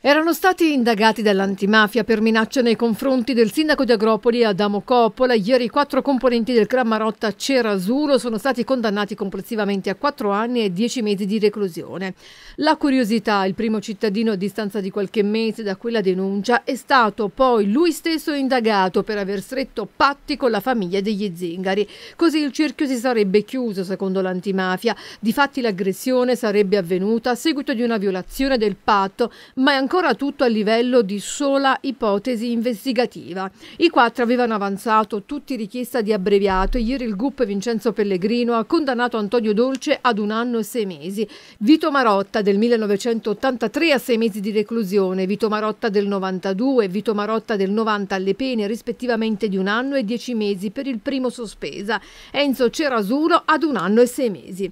Erano stati indagati dall'antimafia per minaccia nei confronti del sindaco di Agropoli Adamo Coppola. Ieri quattro componenti del clan Marotta Cerasulo sono stati condannati complessivamente a quattro anni e dieci mesi di reclusione. La curiosità, il primo cittadino a distanza di qualche mese da quella denuncia, è stato poi lui stesso indagato per aver stretto patti con la famiglia degli Zingari. Così il cerchio si sarebbe chiuso, secondo l'antimafia. Difatti l'aggressione sarebbe avvenuta a seguito di una violazione del patto, ma è ancora ancora tutto a livello di sola ipotesi investigativa. I quattro avevano avanzato tutti richiesta di abbreviato e ieri il GUP Vincenzo Pellegrino ha condannato Antonio Dolce ad un anno e sei mesi, Vito Marotta del 1983 a sei mesi di reclusione, Vito Marotta del 92 e Vito Marotta del 90 alle pene rispettivamente di un anno e dieci mesi per il primo sospesa, Enzo Cerasuro ad un anno e sei mesi.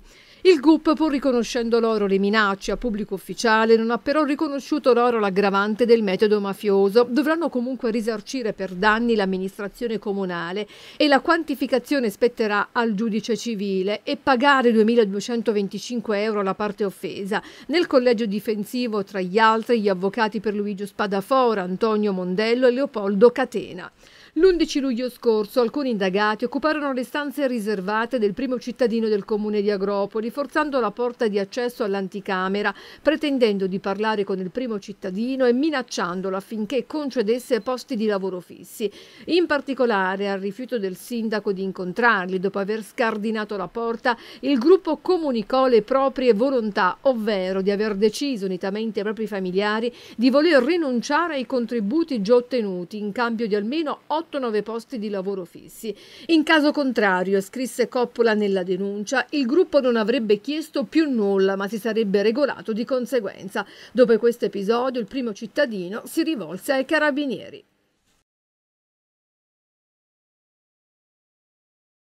Il GUP, pur riconoscendo loro le minacce a pubblico ufficiale, non ha però riconosciuto loro l'aggravante del metodo mafioso. Dovranno comunque risarcire per danni l'amministrazione comunale e la quantificazione spetterà al giudice civile e pagare 2.225 euro la parte offesa. Nel collegio difensivo, tra gli altri, gli avvocati per Luigi Spadafora, Antonio Mondello e Leopoldo Catena. L'11 luglio scorso alcuni indagati occuparono le stanze riservate del primo cittadino del comune di Agropoli, forzando la porta di accesso all'anticamera, pretendendo di parlare con il primo cittadino e minacciandolo affinché concedesse posti di lavoro fissi. In particolare al rifiuto del sindaco di incontrarli dopo aver scardinato la porta, il gruppo comunicò le proprie volontà, ovvero di aver deciso unitamente ai propri familiari di voler rinunciare ai contributi già ottenuti in cambio di almeno 8 8-9 posti di lavoro fissi. In caso contrario, scrisse Coppola nella denuncia, il gruppo non avrebbe chiesto più nulla, ma si sarebbe regolato di conseguenza. Dopo questo episodio, il primo cittadino si rivolse ai carabinieri.